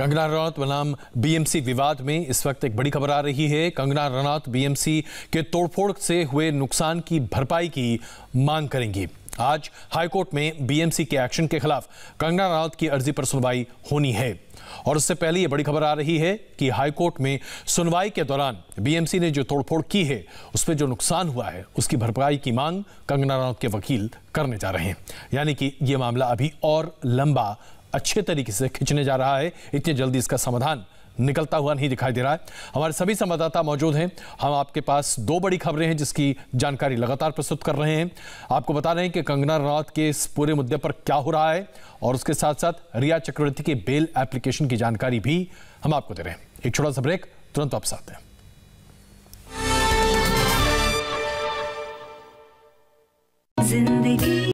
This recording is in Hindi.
कंगना रनौत बनाम बीएमसी विवाद में इस वक्त एक बड़ी खबर आ रही है कंगना रनौत बीएमसी के तोड़फोड़ से हुए नुकसान की भरपाई की मांग करेंगी आज हाईकोर्ट में बीएमसी के एक्शन के खिलाफ कंगना रनौत की अर्जी पर सुनवाई होनी है और उससे पहले ये बड़ी खबर आ रही है कि हाईकोर्ट में सुनवाई के दौरान बीएमसी ने जो तोड़फोड़ की है उसमें जो नुकसान हुआ है उसकी भरपाई की मांग कंगना रनौत के वकील करने जा रहे हैं यानी कि यह मामला अभी और लंबा अच्छे तरीके से खींचने जा रहा है इतनी जल्दी इसका समाधान निकलता हुआ नहीं दिखाई दे रहा है हमारे सभी संवाददाता मौजूद हैं हम आपके पास दो बड़ी खबरें हैं जिसकी जानकारी लगातार प्रस्तुत कर रहे हैं आपको बता रहे हैं कि कंगना रनौत के इस पूरे मुद्दे पर क्या हो रहा है और उसके साथ साथ रिया चक्रवर्ती के बेल एप्लीकेशन की जानकारी भी हम आपको दे रहे हैं एक छोटा सा ब्रेक तुरंत आप साथ हैं